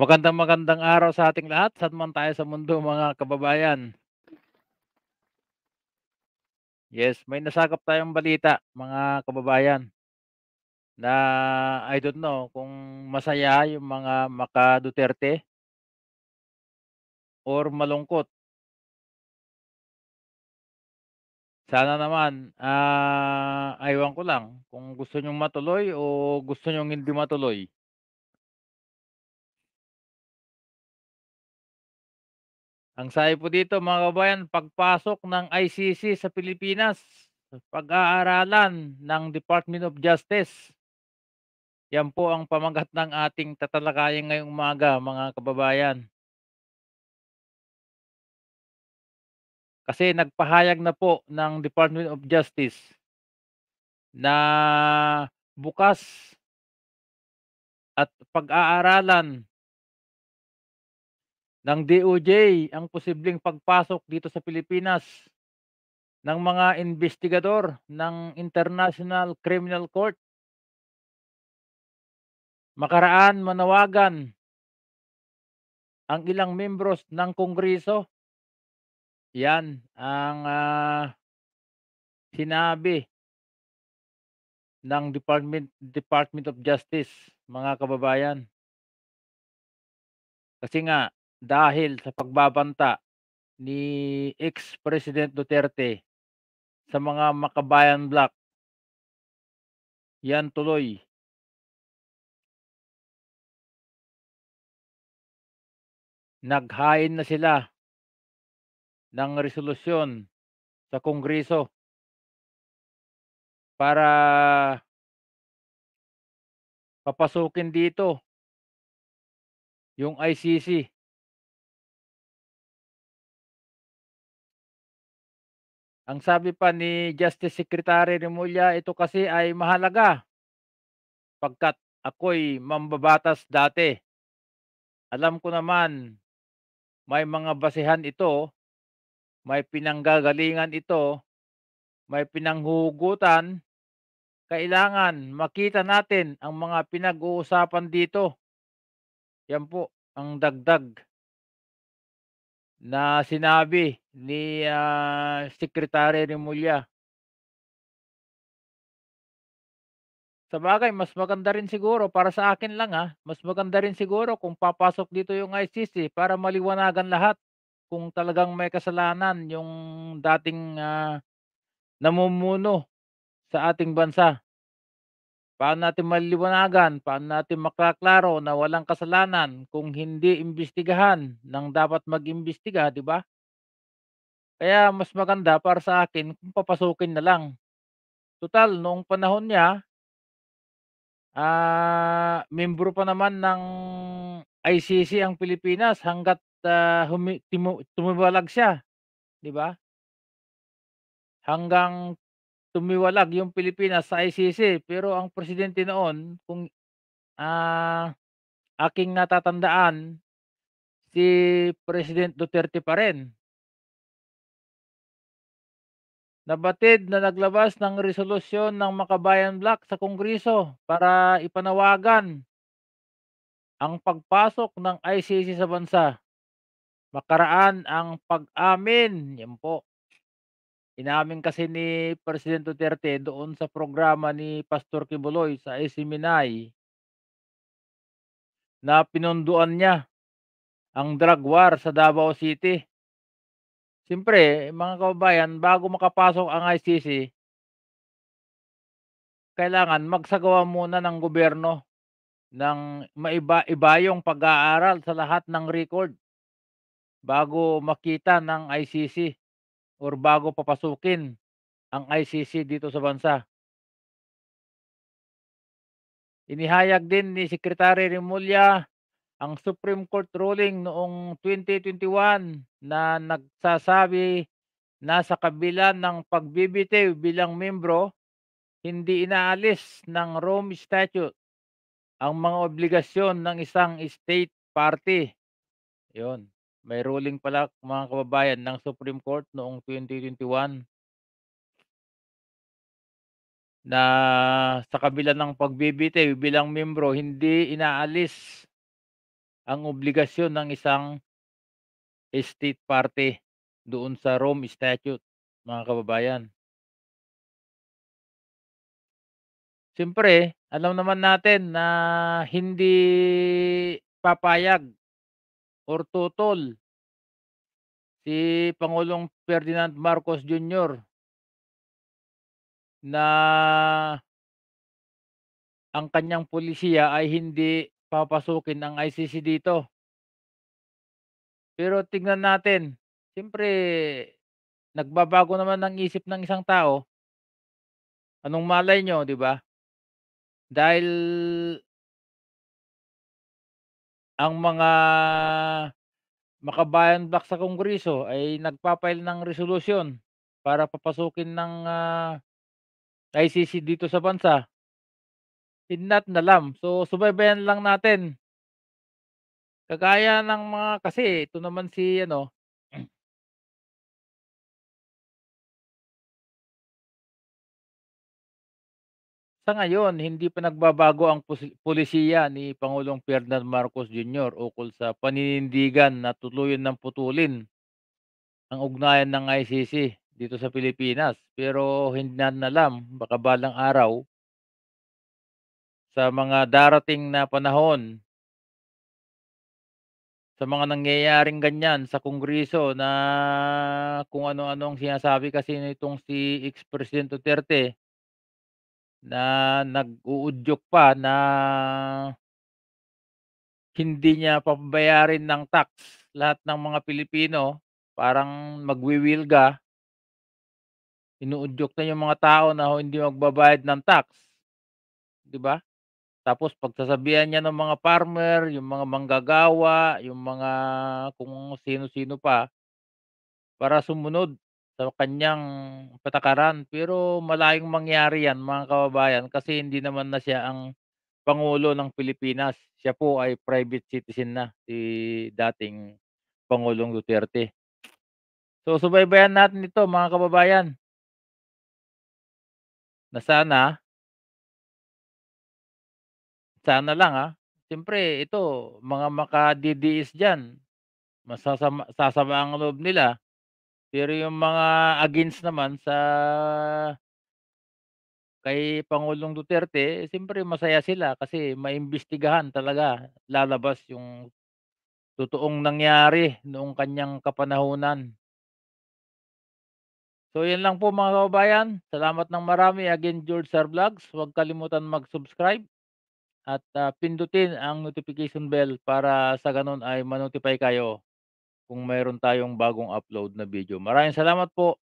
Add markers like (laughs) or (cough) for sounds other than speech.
Magandang magandang araw sa ating lahat. Saan man tayo sa mundo mga kababayan. Yes, may nasakop tayong balita mga kababayan na I don't know kung masaya yung mga maka Duterte or malungkot. Sana naman, uh, ah, aywan ko lang kung gusto nyong matuloy o gusto nyong hindi matuloy. Ang sabi po dito mga kabayan, pagpasok ng ICC sa Pilipinas, pag-aaralan ng Department of Justice. Yan po ang pamagat (laughs) ng ating tatalakayan ngayong umaga mga kababayan. Kasi nagpahayag na po ng Department of Justice na bukas at pag-aaralan ng DOJ ang posibleng pagpasok dito sa Pilipinas ng mga investigador ng International Criminal Court. Makaraan manawagan ang ilang membros ng Kongreso. Yan ang uh, sinabi ng Department Department of Justice, mga kababayan. Kasi nga dahil sa pagbabanta ni ex-President Duterte sa mga makabayan black. Yan tuloy. Naghain na sila ng resolusyon sa Kongreso para papasukin dito yung ICC Ang sabi pa ni Justice Secretary Remulla, ito kasi ay mahalaga pagkat ako'y mambabatas dati. Alam ko naman may mga basehan ito, may pinanggagalingan ito, may pinanghugutan. Kailangan makita natin ang mga pinag-uusapan dito. Yan po ang dagdag na sinabi ni uh, ah, Secretary Remulla. Sa bagay, mas maganda rin siguro, para sa akin lang ha, ah, mas maganda rin siguro kung papasok dito yung ICC para maliwanagan lahat kung talagang may kasalanan yung dating uh, namumuno sa ating bansa. Paano natin maliliwanagan? Paano natin makaklaro na walang kasalanan kung hindi imbestigahan ng dapat mag-imbestiga, di ba? Kaya mas maganda para sa akin kung papasukin na lang. Total, noong panahon niya, ah, uh, membro pa naman ng ICC ang Pilipinas hanggat uh, humi- tumibalag siya, di ba? Hanggang tumiwalag yung Pilipinas sa ICC pero ang presidente noon kung uh, aking natatandaan si President Duterte pa rin. Nabatid na naglabas ng resolusyon ng Makabayan Black sa Kongreso para ipanawagan ang pagpasok ng ICC sa bansa. Makaraan ang pag-amin, yan po, Inamin kasi ni Presidente Duterte doon sa programa ni Pastor Kibuloy sa Isiminay na pinunduan niya ang drug war sa Davao City. Siyempre, mga kababayan, bago makapasok ang ICC, kailangan magsagawa muna ng gobyerno ng maiba-iba yung pag-aaral sa lahat ng record bago makita ng ICC or bago papasukin ang ICC dito sa bansa. Inihayag din ni Secretary Remulla ang Supreme Court ruling noong 2021 na nagsasabi na sa kabila ng pagbibitiw bilang membro, hindi inaalis ng Rome Statute ang mga obligasyon ng isang state party. Yun. May ruling pala mga kababayan ng Supreme Court noong 2021 na sa kabila ng pagbibitiw bilang membro hindi inaalis ang obligasyon ng isang state party doon sa Rome Statute mga kababayan. Siyempre, alam naman natin na hindi papayag or tutol si Pangulong Ferdinand Marcos Jr. na ang kanyang pulisya ay hindi papasukin ang ICC dito. Pero tingnan natin, siyempre nagbabago naman ng isip ng isang tao. Anong malay nyo, di ba? Dahil ang mga makabayan black sa Kongreso ay nagpapail ng resolusyon para papasukin ng uh, ah, ICC dito sa bansa. Hindi nalam. So subaybayan lang natin. Kagaya ng mga kasi ito naman si ano Sa ngayon, hindi pa nagbabago ang pus- pulisiya ni Pangulong Ferdinand Marcos Jr. ukol sa paninindigan na tuluyan ng putulin ang ugnayan ng ICC dito sa Pilipinas. Pero hindi na alam, baka balang araw sa mga darating na panahon sa mga nangyayaring ganyan sa Kongreso na kung ano-ano ang sinasabi kasi nitong si ex-President Duterte na nag-uudyok pa na hindi niya papabayarin ng tax lahat ng mga Pilipino, parang magwiwilga, inuudyok na yung mga tao na hindi magbabayad ng tax. 'Di ba? Tapos pagsasabihan niya ng mga farmer, yung mga manggagawa, yung mga kung sino-sino pa para sumunod sa kanyang patakaran. Pero malayong mangyari yan mga kababayan kasi hindi naman na siya ang Pangulo ng Pilipinas. Siya po ay private citizen na si dating Pangulong Duterte. So subaybayan natin ito mga kababayan na sana sana lang ha. Ah. Siyempre ito mga maka-DDS diyan masasama sasama ang loob nila pero yung mga against naman sa kay Pangulong Duterte, eh, siyempre masaya sila kasi maimbestigahan talaga lalabas yung totoong nangyari noong kanyang kapanahunan. So yan lang po mga kababayan. Salamat ng marami. Again, George Sar Vlogs. Huwag kalimutan mag-subscribe at uh, pindutin ang notification bell para sa ganun ay manotify kayo kung mayroon tayong bagong upload na video. Maraming salamat po.